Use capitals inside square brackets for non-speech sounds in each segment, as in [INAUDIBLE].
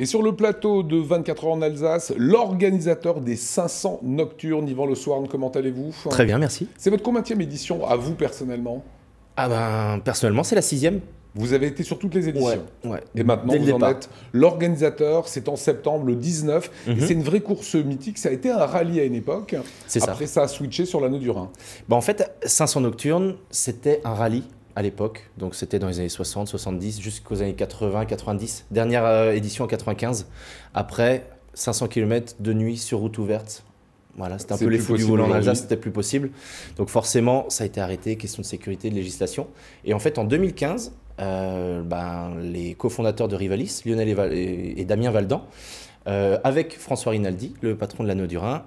Et sur le plateau de 24 heures en Alsace, l'organisateur des 500 nocturnes, Yvan Le Soir, comment allez-vous Très bien, merci. C'est votre combienième édition à vous personnellement Ah ben, personnellement, c'est la sixième. Vous avez été sur toutes les éditions. Ouais, Et maintenant, vous en êtes l'organisateur. C'est en septembre, le 19. Mhm. c'est une vraie course mythique. Ça a été un rallye à une époque. C'est ça. ça a switché sur l'anneau du Rhin. Bah, en fait, 500 Nocturnes, c'était un rallye à l'époque. Donc c'était dans les années 60, 70, jusqu'aux années 80, 90. Dernière euh, édition en 95. Après, 500 km de nuit sur route ouverte. Voilà, c'était un peu les fous du volant en Alsace, c'était plus possible. Donc forcément, ça a été arrêté, question de sécurité, de législation. Et en fait, en 2015, euh, ben, les cofondateurs de Rivalis, Lionel et, et, Damien Valdan, euh, avec François Rinaldi, le patron de l'anneau du Rhin,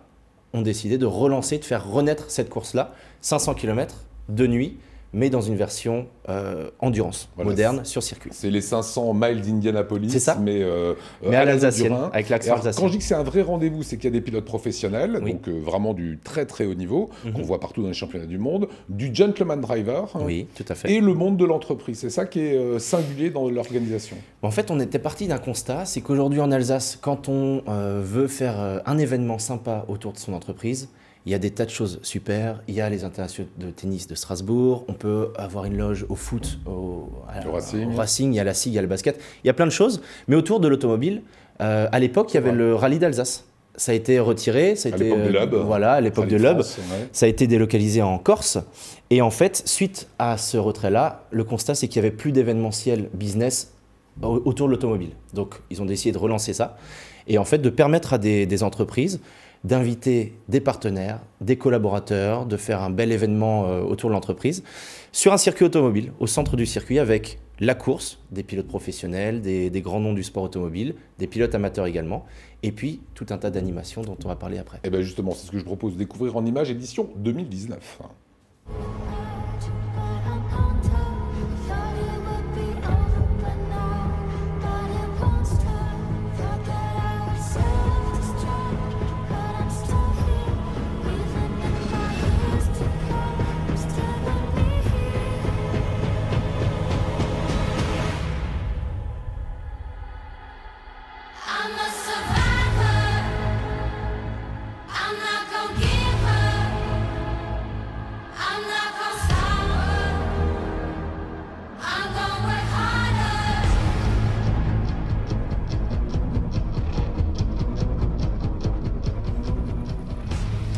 ont décidé de relancer, de faire renaître cette course-là, 500 km de nuit, mais dans une version euh, endurance moderne sur circuit. C'est les 500 miles d'Indianapolis, mais, euh, mais à, avec l'accent alsacien. Quand je dis que c'est un vrai rendez-vous, c'est qu'il y a des pilotes professionnels, donc euh, vraiment du très très haut niveau, mhm. qu'on voit partout dans les championnats du monde, du gentleman driver, hein, oui, tout à fait. et le monde de l'entreprise. C'est ça qui est euh, singulier dans l'organisation. En fait, on était parti d'un constat, c'est qu'aujourd'hui en Alsace, quand on veut faire un événement sympa autour de son entreprise, il y a des tas de choses super. Il y a les internationaux de tennis de Strasbourg. On peut avoir une loge au foot, au, racing. Il y a la SIG, il y a le basket. Il y a plein de choses. Mais autour de l'automobile, euh, à l'époque, il y avait le rallye d'Alsace. Ça a été retiré. Ça a à euh, Voilà, à l'époque de Lub. Ça a été délocalisé en Corse. Et en fait, suite à ce retrait-là, le constat, c'est qu'il n'y avait plus d'événementiel business autour de l'automobile. Donc, ils ont décidé de relancer ça. Et en fait, de permettre à des entreprises d'inviter des partenaires, des collaborateurs, de faire un bel événement euh, autour de l'entreprise sur un circuit automobile, au centre du circuit, avec la course, des pilotes professionnels, des, grands noms du sport automobile, des pilotes amateurs également, et puis tout un tas d'animations dont on va parler après. Et eh bien justement, c'est ce que je propose découvrir en image, édition 2019.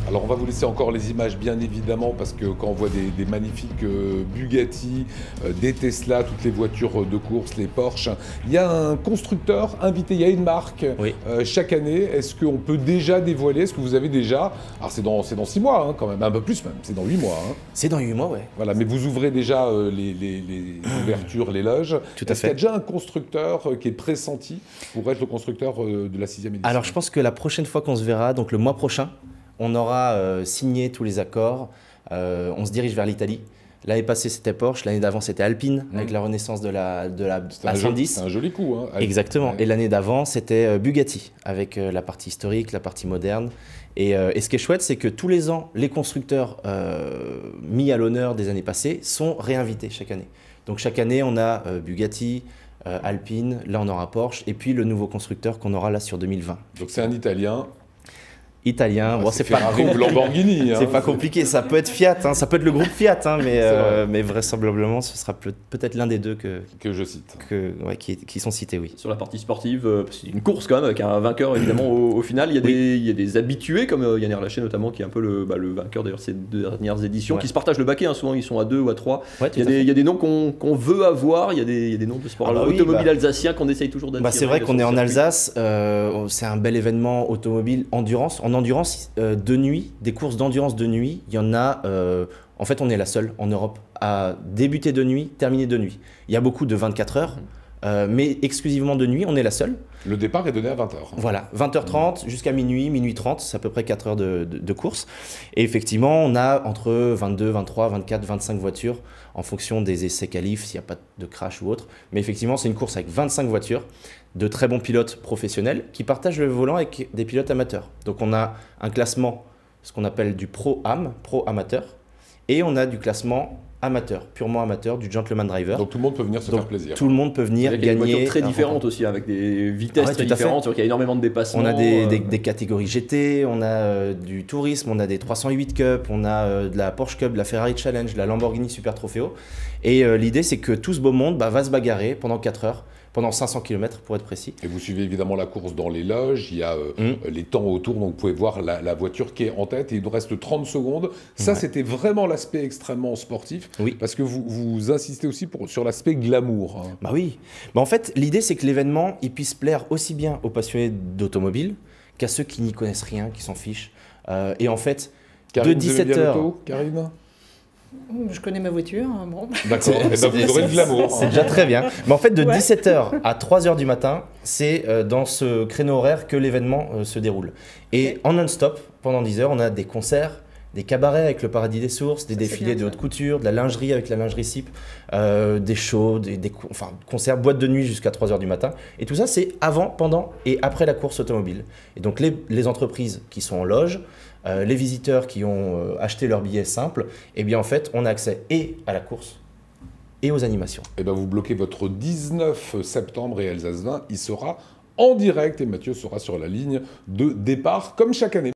Alors on va vous laisser encore les images bien évidemment parce que quand on voit des, magnifiques euh, Bugatti, euh, des Tesla, toutes les voitures euh, de course, les Porsche, il y a un constructeur invité, il y a une marque chaque année. Est-ce qu'on peut déjà dévoiler ce que vous avez déjà Alors c'est dans, dans six mois hein, quand même, un peu plus même, c'est dans huit mois. Hein. C'est dans huit mois, oui. Voilà, mais vous ouvrez déjà les, [CLEARS THROAT] ouvertures, les loges. Tout à fait. Est-ce qu'il y a déjà un constructeur qui est pressenti pour être le constructeur de la sixième édition Alors je pense que la prochaine fois qu'on se verra, donc le mois prochain, on aura euh, signé tous les accords. Euh, on se dirige vers l'Italie. L'année passée, c'était Porsche. L'année d'avant, c'était Alpine, mmh. avec la renaissance de la, de la a C'est un joli coup. Hein. Exactement. Et l'année d'avant, c'était euh, Bugatti, avec la partie historique, la partie moderne. Et, ce qui est chouette, c'est que tous les ans, les constructeurs mis à l'honneur des années passées sont réinvités chaque année. Donc chaque année, on a Bugatti, Alpine, là on aura Porsche, et puis le nouveau constructeur qu'on aura là sur 2020. Donc c'est un Italien, italien. Ah, c'est pas, Lamborghini. [LAUGHS] c'est hein. pas compliqué. Ça peut être Fiat, hein. ça peut être le groupe Fiat, hein, mais, euh, mais vraisemblablement, ce sera peut-être l'un des deux que, que je cite. Que, qui, sont cités, oui. Sur la partie sportive, euh, c'est une course quand même, avec un vainqueur évidemment au, final. Il y, a des, habitués, comme euh, Yann notamment, qui est un peu le, bah, le vainqueur d'ailleurs ces deux dernières éditions, qui se partagent le baquet. souvent, ils sont à deux ou à trois. il, y a des, noms qu'on veut avoir, il y a des, noms de sport ah bah automobile bah. alsacien qu'on essaye toujours d'attirer. c'est vrai qu'on est en Alsace, euh, c'est un bel événement automobile, endurance en endurance euh, de nuit, des courses d'endurance de nuit, il y en a. Euh, en fait, on est la seule en Europe à débuter de nuit, terminer de nuit. Il y a beaucoup de 24 heures, mm. euh, mais exclusivement de nuit, on est la seule. Le départ est donné à 20h. Voilà, 20h30 mm. jusqu'à minuit, minuit 30, c'est à peu près 4 heures de, de, course. Et effectivement, on a entre 22, 23, 24, 25 voitures en fonction des essais qualifs, s'il n'y a pas de crash ou autre. Mais effectivement, c'est une course avec 25 voitures de très bons pilotes professionnels qui partagent le volant avec des pilotes amateurs. Donc on a un classement, ce qu'on appelle du pro-am, pro-amateur, et on a du classement amateur, purement amateur, du gentleman driver. Donc tout le monde peut venir se faire plaisir. Tout le monde peut venir gagner. Des voitures très différentes aussi, avec des ah vitesses très différentes, il y a énormément de dépassements. On a des, euh, catégories GT, on a euh, du tourisme, on a des 308 Cup, on a euh, de la Porsche Cup, de la Ferrari Challenge, de la Lamborghini Super Trofeo. Et l'idée, c'est que tout ce beau monde bah, va se bagarrer pendant 4 heures pendant 500 km pour être précis. Et vous suivez évidemment la course dans les loges, il y a euh, mmh. les temps autour, donc vous pouvez voir la, voiture qui est en tête, et il nous reste 30 secondes. Ça, c'était vraiment l'aspect extrêmement sportif, oui. parce que vous, vous insistez aussi pour, sur l'aspect glamour. Hein. Bah oui, bah en fait, l'idée c'est que l'événement, il puisse plaire aussi bien aux passionnés d'automobile qu'à ceux qui n'y connaissent rien, qui s'en fichent. Euh, et en fait, de 17h... Karine je connais ma voiture. Hein, bon. D'accord, eh ben, vous C'est déjà très bien. Mais en fait, de 17h à 3h du matin, c'est euh, dans ce créneau horaire que l'événement euh, se déroule. Et en non-stop, pendant 10 h on a des concerts, des cabarets avec le Paradis des Sources, des défilés de haute couture, de la lingerie avec la lingerie CIP, euh, des shows, des, concerts, boîtes de nuit jusqu'à 3h du matin. Et tout ça, c'est avant, pendant et après la course automobile. Et donc les, entreprises qui sont en loge, euh, les visiteurs qui ont euh, acheté leur billet simple, eh bien en fait, on a accès et à la course et aux animations. Et eh bien vous bloquez votre 19 septembre et Alsace 20, il sera en direct et Mathieu sera sur la ligne de départ comme chaque année.